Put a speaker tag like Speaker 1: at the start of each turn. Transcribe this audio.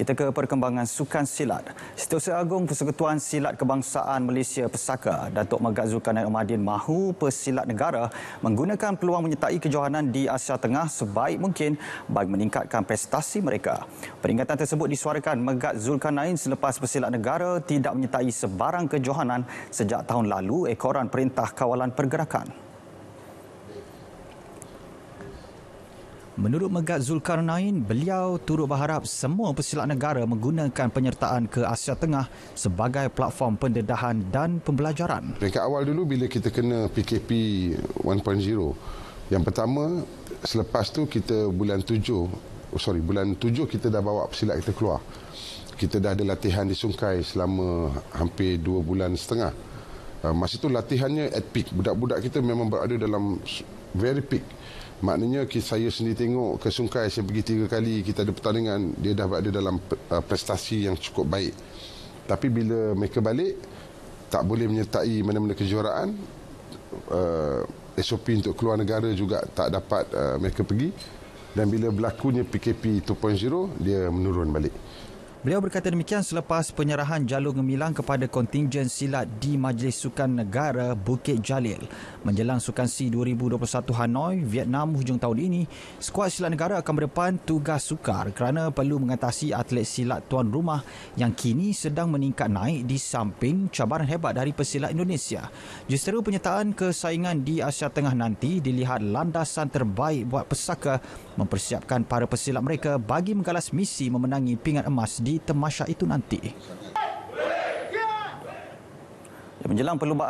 Speaker 1: Kita ke perkembangan sukan silat. Setiausaha Agung Persekutuan Silat Kebangsaan Malaysia Pesaka, Datuk Megat Zulkarnain Omadin mahu pesilat negara menggunakan peluang menyertai kejohanan di Asia Tengah sebaik mungkin bagi meningkatkan prestasi mereka. Peringatan tersebut disuarakan Megat Zulkarnain selepas pesilat negara tidak menyertai sebarang kejohanan sejak tahun lalu ekoran Perintah Kawalan Pergerakan. Menurut Megat Zulkarnain, beliau turut berharap semua pesilat negara menggunakan penyertaan ke Asia Tengah sebagai platform pendedahan dan pembelajaran.
Speaker 2: Dekat awal dulu bila kita kena PKP 1.0, yang pertama selepas tu kita bulan 7, oh sorry bulan 7 kita dah bawa pesilat kita keluar. Kita dah ada latihan di Sungai selama hampir 2 bulan setengah. Ah, masa tu latihannya at peak budak-budak kita memang berada dalam very peak maknanya saya sendiri tengok ke Sungkai saya pergi tiga kali kita ada pertandingan dia dah berada dalam ah, prestasi yang cukup baik tapi bila mereka balik tak boleh menyertai mana-mana kejuaraan uh, ah, SOP untuk keluar negara juga tak dapat uh, mereka pergi dan bila berlakunya PKP 2.0 dia menurun balik
Speaker 1: Beliau berkata demikian selepas penyerahan jalur gemilang kepada kontingen silat di Majlis Sukan Negara Bukit Jalil. Menjelang Sukan C 2021 Hanoi, Vietnam hujung tahun ini, skuad silat negara akan berdepan tugas sukar kerana perlu mengatasi atlet silat tuan rumah yang kini sedang meningkat naik di samping cabaran hebat dari pesilat Indonesia. Justeru penyertaan kesaingan di Asia Tengah nanti dilihat landasan terbaik buat pesaka mempersiapkan para pesilat mereka bagi menggalas misi memenangi pingat emas di di temasha itu nanti. Menjelang perlumbaan